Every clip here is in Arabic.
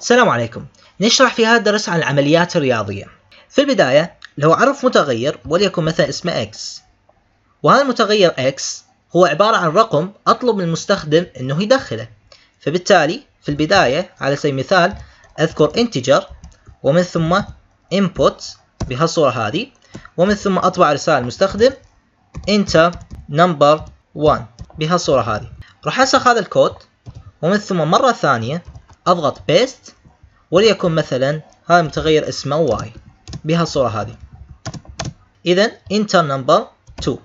السلام عليكم نشرح في هذا الدرس عن العمليات الرياضية في البداية لو عرف متغير وليكن مثلا اسمه X وهذا المتغير X هو عبارة عن رقم أطلب من المستخدم أنه يدخله فبالتالي في البداية على سبيل المثال أذكر integer ومن ثم input بهالصورة هذه ومن ثم أطبع رسالة للمستخدم enter number 1 بهالصورة هذه راح أنسخ هذا الكود ومن ثم مرة ثانية اضغط بيست وليكن مثلا هذا متغير اسمه واي بهالصورة هذه اذا انتر نمبر 2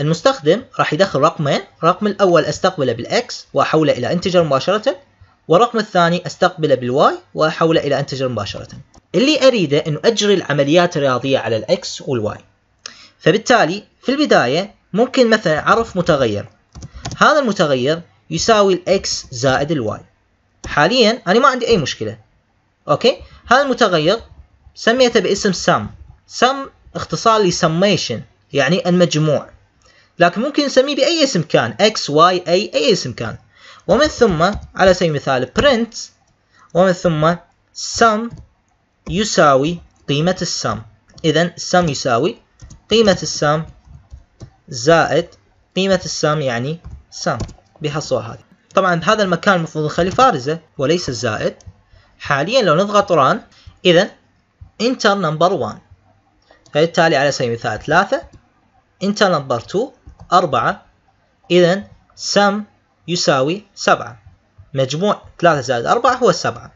المستخدم راح يدخل رقمين الرقم الاول استقبله بالاكس واحوله الى انتجر مباشرة والرقم الثاني استقبله بالواي واحوله الى انتجر مباشرة اللي اريده انه اجري العمليات الرياضية على الاكس والواي فبالتالي في البداية ممكن مثلا اعرف متغير هذا المتغير يساوي الاكس زائد الواي حاليا أنا ما عندي أي مشكلة أوكي هذا المتغير سميته باسم سم سم اختصار لسميشن يعني المجموع لكن ممكن نسميه بأي اسم كان X Y A أي اسم كان ومن ثم على سبيل المثال print ومن ثم sum يساوي قيمة السم إذا sum يساوي قيمة السم زائد قيمة السم يعني sum بهالصورة هذه طبعا هذا المكان المفروض نخليه فارزة وليس الزائد حاليا لو نضغط ران إذا انتر نمبر 1 فبالتالي على سبيل المثال 3 انتر نمبر 2 4 إذا سم يساوي 7 مجموع 3 زائد 4 هو 7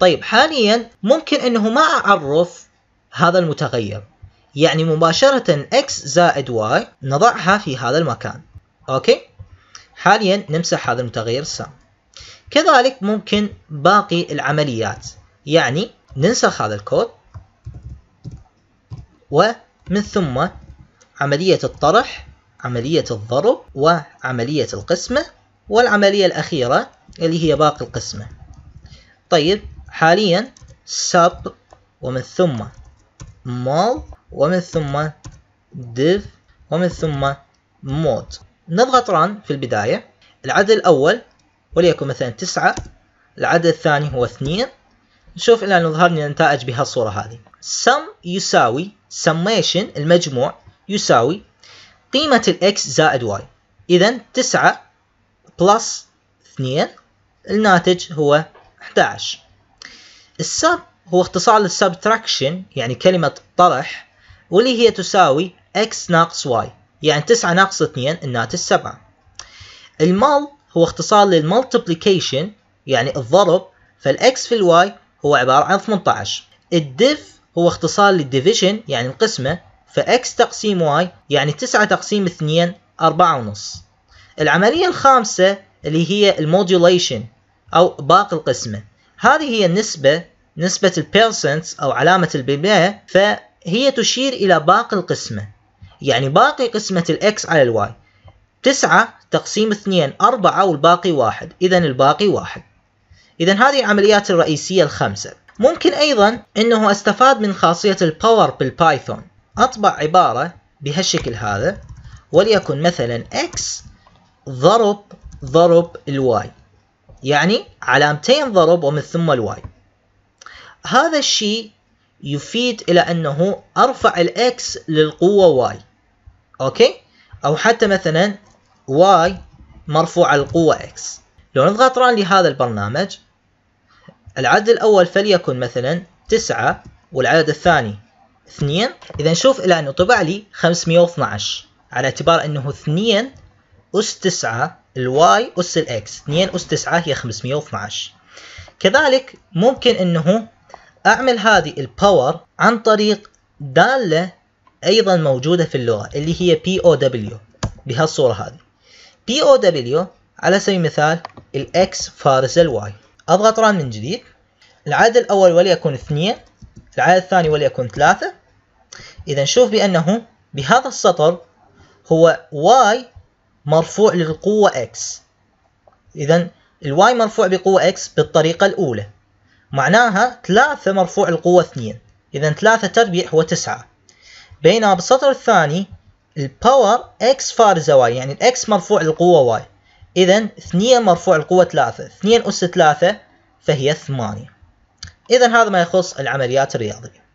طيب حاليا ممكن أنه ما أعرف هذا المتغير يعني مباشرة x زائد y نضعها في هذا المكان أوكي حاليا نمسح هذا المتغير السام كذلك ممكن باقي العمليات يعني ننسخ هذا الكود ومن ثم عملية الطرح عملية الضرب وعملية القسمة والعملية الأخيرة اللي هي باقي القسمة طيب حاليا sub ومن ثم mol ومن ثم div ومن ثم mode نضغط ران في البداية العدد الأول وليكن مثلا تسعة العدد الثاني هو اثنين نشوف إلى أن يظهر لنا النتائج بهالصورة هذه sum يساوي summation المجموع يساوي قيمة x زائد y إذا تسعة بلس اثنين الناتج هو 11 السب هو اختصار للسبتراكشن يعني كلمة طرح واللي هي تساوي x ناقص y يعني تسعة ناقص اثنين الناتج سبعة المال هو اختصار للمالتبليكيشن يعني الضرب فالاكس في الواي هو عبارة عن 18 الديف هو اختصار للديفيجن يعني القسمة فاكس تقسيم واي يعني 9 تقسيم 2 4 ونص العملية الخامسة اللي هي المودوليشن أو باقي القسمة هذه هي النسبة نسبة البيرسنتس أو علامة البناء إيه، فهي تشير إلى باقي القسمة يعني باقي قسمة الإكس على الواي تسعة تقسيم اثنين أربعة والباقي واحد إذا الباقي واحد إذا هذه العمليات الرئيسية الخمسة ممكن أيضا أنه أستفاد من خاصية الباور بالبايثون أطبع عبارة بهالشكل هذا وليكن مثلا x ضرب ضرب الواي يعني علامتين ضرب ومن ثم الواي هذا الشيء يفيد إلى أنه أرفع الإكس للقوة واي اوكي او حتى مثلا y مرفوع على القوة x لو نضغط ران لهذا البرنامج العدد الاول فليكن مثلا تسعة والعدد الثاني اثنين اذا نشوف الى انه طبع لي 512 على اعتبار انه اثنين اس تسعة الواي اس الاكس اثنين اس تسعة هي 512 كذلك ممكن انه اعمل هذه الباور عن طريق دالة أيضا موجودة في اللغة اللي هي POW بهالصورة هذه POW على سبيل المثال الإكس فارس الواي أضغط ران من جديد العدد الأول وليكن اثنين العدد الثاني وليكن ثلاثة إذا نشوف بأنه بهذا السطر هو واي مرفوع للقوة إكس إذا الواي مرفوع بقوة x بالطريقة الأولى معناها ثلاثة مرفوع للقوة اثنين إذا ثلاثة تربيع هو تسعة بينما بالسطر الثاني الباور اكس فارزة واي يعني الاكس مرفوع القوة واي اذا 2 مرفوع القوة 3 2 اس 3 فهي 8 اذا هذا ما يخص العمليات الرياضية